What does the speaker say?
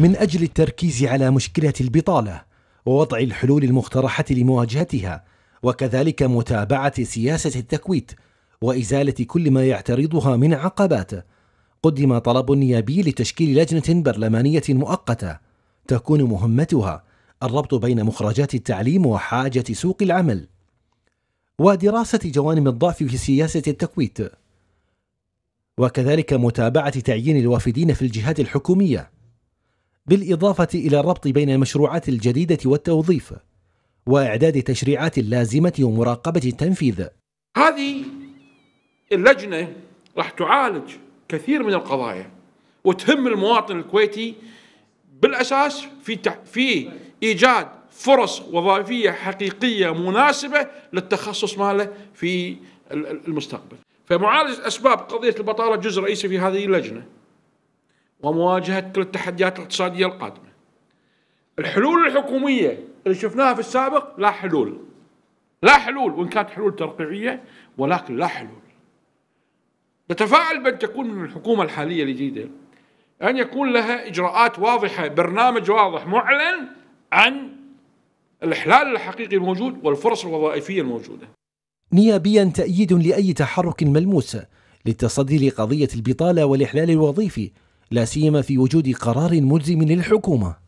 من أجل التركيز على مشكلة البطالة ووضع الحلول المقترحة لمواجهتها وكذلك متابعة سياسة التكويت وإزالة كل ما يعترضها من عقبات قدم طلب نيابي لتشكيل لجنة برلمانية مؤقتة تكون مهمتها الربط بين مخرجات التعليم وحاجة سوق العمل ودراسة جوانب الضعف في سياسة التكويت وكذلك متابعة تعيين الوافدين في الجهات الحكومية بالإضافة إلى الربط بين المشروعات الجديدة والتوظيف وإعداد تشريعات اللازمه ومراقبة التنفيذ هذه اللجنة راح تعالج كثير من القضايا وتهم المواطن الكويتي بالأساس في في إيجاد فرص وظائفية حقيقية مناسبة للتخصص ماله في المستقبل فمعالجة أسباب قضية البطالة جزء رئيسي في هذه اللجنة ومواجهة كل التحديات الاقتصادية القادمة الحلول الحكومية اللي شفناها في السابق لا حلول لا حلول وإن كانت حلول ترقيعية ولكن لا حلول نتفائل بأن تكون من الحكومة الحالية الجديدة أن يكون لها إجراءات واضحة برنامج واضح معلن عن الإحلال الحقيقي الموجود والفرص الوظائفية الموجودة نيابيا تأييد لأي تحرك ملموس للتصدي لقضية البطالة والإحلال الوظيفي لا سيما في وجود قرار ملزم للحكومة